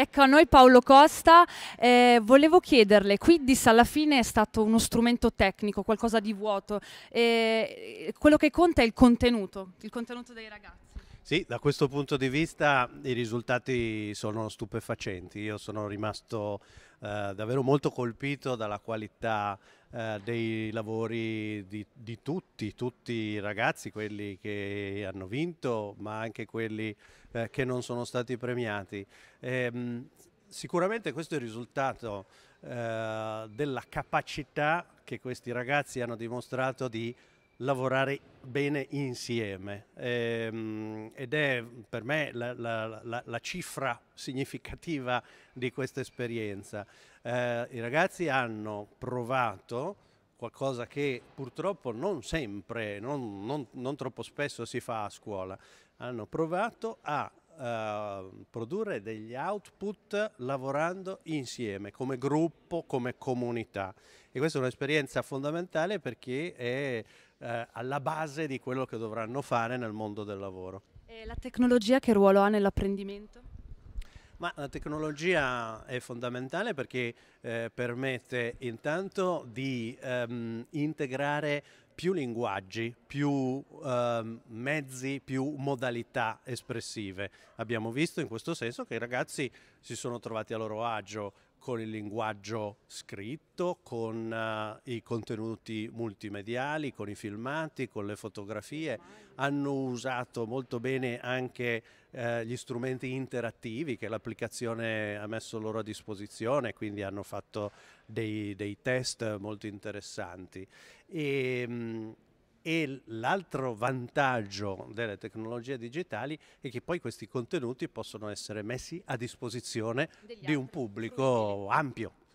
Ecco, a noi Paolo Costa, eh, volevo chiederle, Quiddis alla fine è stato uno strumento tecnico, qualcosa di vuoto, eh, quello che conta è il contenuto, il contenuto dei ragazzi. Sì, da questo punto di vista i risultati sono stupefacenti. Io sono rimasto eh, davvero molto colpito dalla qualità eh, dei lavori di, di, tutti, tutti i ragazzi, quelli che hanno vinto, ma anche quelli eh, che non sono stati premiati. E, ehm, sicuramente questo è il risultato eh, della capacità che questi ragazzi hanno dimostrato di lavorare bene insieme ehm, ed è per me la, la, la, la cifra significativa di questa esperienza. Eh, I ragazzi hanno provato qualcosa che purtroppo non sempre, non, non, non, troppo spesso si fa a scuola, hanno provato a eh, produrre degli output lavorando insieme, come gruppo, come comunità. E questa è un'esperienza fondamentale perché è eh, alla base di quello che dovranno fare nel mondo del lavoro. E la tecnologia che ruolo ha nell'apprendimento? Ma la tecnologia è fondamentale perché eh, permette intanto di ehm, integrare più linguaggi, più ehm, mezzi, più modalità espressive. Abbiamo visto in questo senso che i ragazzi si sono trovati a loro agio con il linguaggio scritto, con uh, i contenuti multimediali, con i filmati, con le fotografie, hanno usato molto bene anche eh, gli strumenti interattivi che l'applicazione ha messo loro a disposizione, quindi hanno fatto dei, dei test molto interessanti. E, ehm, mh, e l'altro vantaggio delle tecnologie digitali è che poi questi contenuti possono essere messi a disposizione di un pubblico ampio.